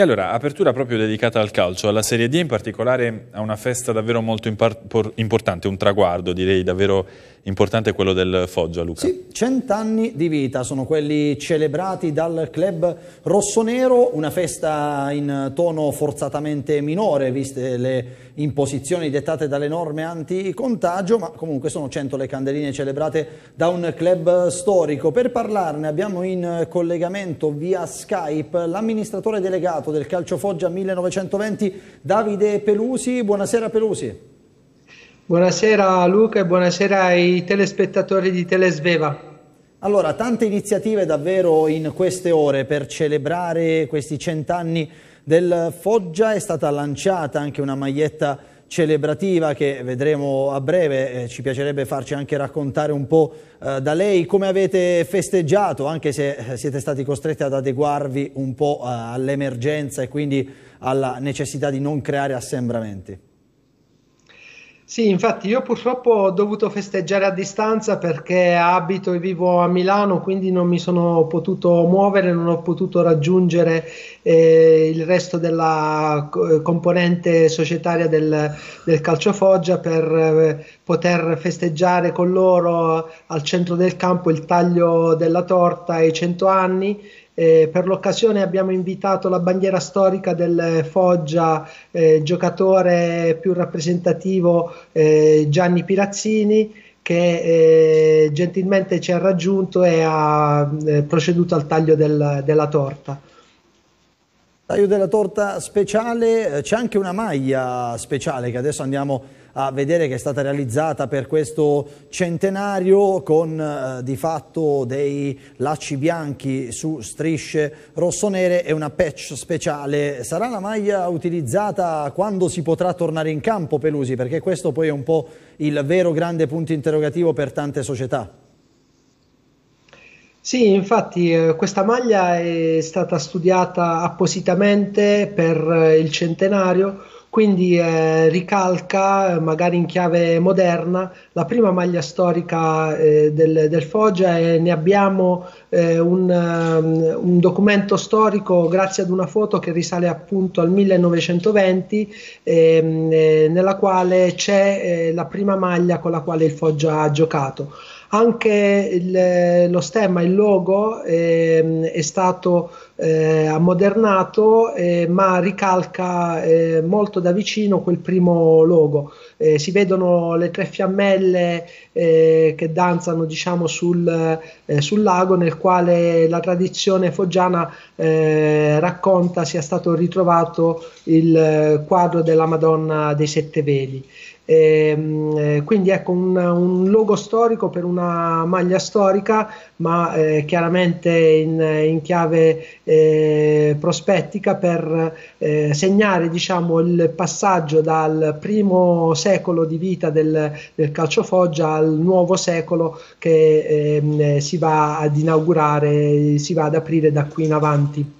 E allora, apertura proprio dedicata al calcio, alla Serie D, in particolare a una festa davvero molto importante, un traguardo direi davvero importante, quello del Foggia, Luca. Sì, cent'anni di vita sono quelli celebrati dal club rossonero, una festa in tono forzatamente minore, viste le imposizioni dettate dalle norme anticontagio, ma comunque sono 100 le candeline celebrate da un club storico. Per parlarne abbiamo in collegamento via Skype l'amministratore delegato del Calcio Foggia 1920, Davide Pelusi. Buonasera Pelusi. Buonasera Luca e buonasera ai telespettatori di Telesveva. Allora, tante iniziative davvero in queste ore per celebrare questi cent'anni del Foggia. È stata lanciata anche una maglietta celebrativa che vedremo a breve. Eh, ci piacerebbe farci anche raccontare un po' eh, da lei come avete festeggiato, anche se eh, siete stati costretti ad adeguarvi un po' eh, all'emergenza e quindi alla necessità di non creare assembramenti. Sì, infatti io purtroppo ho dovuto festeggiare a distanza perché abito e vivo a Milano, quindi non mi sono potuto muovere, non ho potuto raggiungere eh, il resto della eh, componente societaria del, del Calcio Foggia per eh, poter festeggiare con loro al centro del campo il taglio della torta ai 100 anni eh, per l'occasione abbiamo invitato la bandiera storica del Foggia, eh, giocatore più rappresentativo eh, Gianni Pirazzini che eh, gentilmente ci ha raggiunto e ha eh, proceduto al taglio del, della torta. Taglio della torta speciale, eh, c'è anche una maglia speciale che adesso andiamo a a vedere che è stata realizzata per questo centenario con eh, di fatto dei lacci bianchi su strisce rossonere e una patch speciale. Sarà la maglia utilizzata quando si potrà tornare in campo Pelusi? Perché questo poi è un po' il vero grande punto interrogativo per tante società. Sì, infatti eh, questa maglia è stata studiata appositamente per eh, il centenario quindi eh, ricalca eh, magari in chiave moderna la prima maglia storica eh, del, del, Foggia e ne abbiamo eh, un, ehm, un, documento storico grazie ad una foto che risale appunto al 1920 ehm, eh, nella quale c'è eh, la prima maglia con la quale il Foggia ha giocato. Anche il, lo stemma, il logo ehm, è stato ammodernato ma ricalca molto molto da vicino quel primo logo. Eh, si vedono le tre fiammelle eh, che danzano diciamo, sul, eh, sul, lago nel quale la tradizione foggiana eh, racconta sia stato ritrovato il eh, quadro della Madonna dei Sette Veli. E, ehm, eh, quindi ecco un, un, logo storico per una maglia storica, ma eh, chiaramente in, in chiave eh, prospettica per eh, segnare diciamo, il passaggio dal primo secolo di vita del, del calciofoggia al nuovo secolo che ehm, si va ad inaugurare, si va ad aprire da qui in avanti.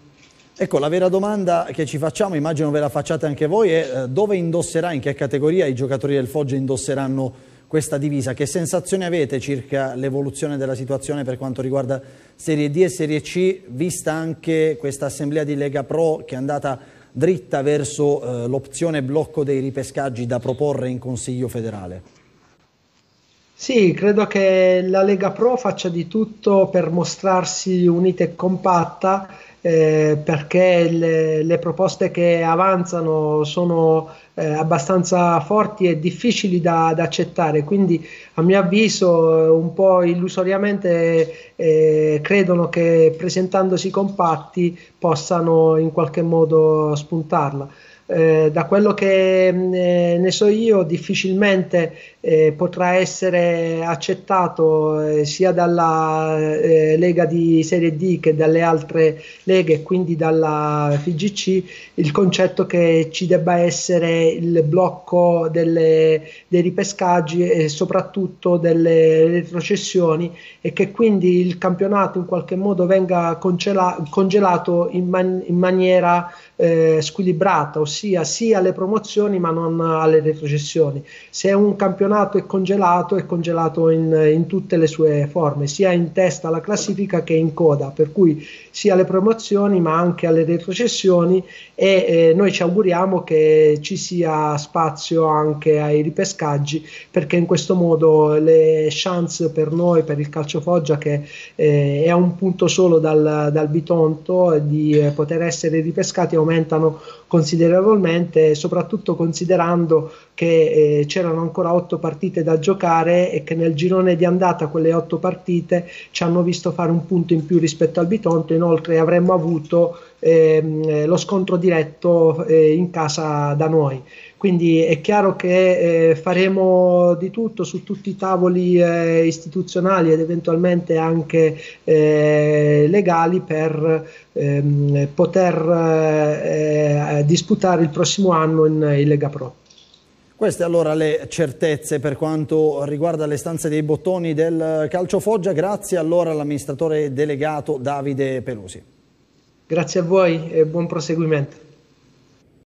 Ecco, la vera domanda che ci facciamo, immagino ve la facciate anche voi, è eh, dove indosserà, in che categoria i giocatori del Foggia indosseranno questa divisa? Che sensazione avete circa l'evoluzione della situazione per quanto riguarda Serie D e Serie C, vista anche questa assemblea di Lega Pro che è andata dritta verso eh, l'opzione blocco dei ripescaggi da proporre in Consiglio federale? Sì, credo che la Lega Pro faccia di tutto per mostrarsi unita e compatta eh, perché le, le, proposte che avanzano sono eh, abbastanza forti e difficili da, da, accettare, quindi a mio avviso eh, un po' illusoriamente eh, credono che presentandosi compatti possano in qualche modo spuntarla. Eh, da quello che mm, eh, ne so io, difficilmente eh, potrà essere accettato eh, sia dalla eh, Lega di Serie D che dalle altre leghe, quindi dalla FIGC, il concetto che ci debba essere il blocco delle, dei ripescaggi e soprattutto delle retrocessioni e che quindi il campionato in qualche modo venga congela- congelato in, man- in maniera squilibrata, ossia ossia sì alle promozioni ma non alle retrocessioni. Se un campionato è congelato, è congelato in, in tutte le sue forme, sia in testa alla classifica che in coda, per cui sia alle promozioni ma anche alle retrocessioni e eh, noi ci auguriamo che ci sia spazio anche ai ripescaggi perché in questo modo le chance per noi, per il calcio Foggia che eh, è a un punto solo dal, dal Bitonto di eh, poter essere ripescati aumentano considerevolmente favorevolmente, soprattutto considerando che eh, c'erano ancora otto partite da giocare e che nel girone di andata quelle otto partite ci hanno visto fare un punto in più rispetto al Bitonto, inoltre avremmo avuto ehm, lo scontro diretto eh, in casa da noi. Quindi è chiaro che eh, faremo di tutto su tutti i tavoli eh, istituzionali ed eventualmente anche eh, legali per ehm, poter eh, eh, disputare il prossimo anno in, in Lega Pro. Queste allora le certezze per quanto riguarda le stanze dei bottoni del Calcio Foggia. Grazie allora all'amministratore delegato Davide Pelusi. Grazie a voi e buon proseguimento.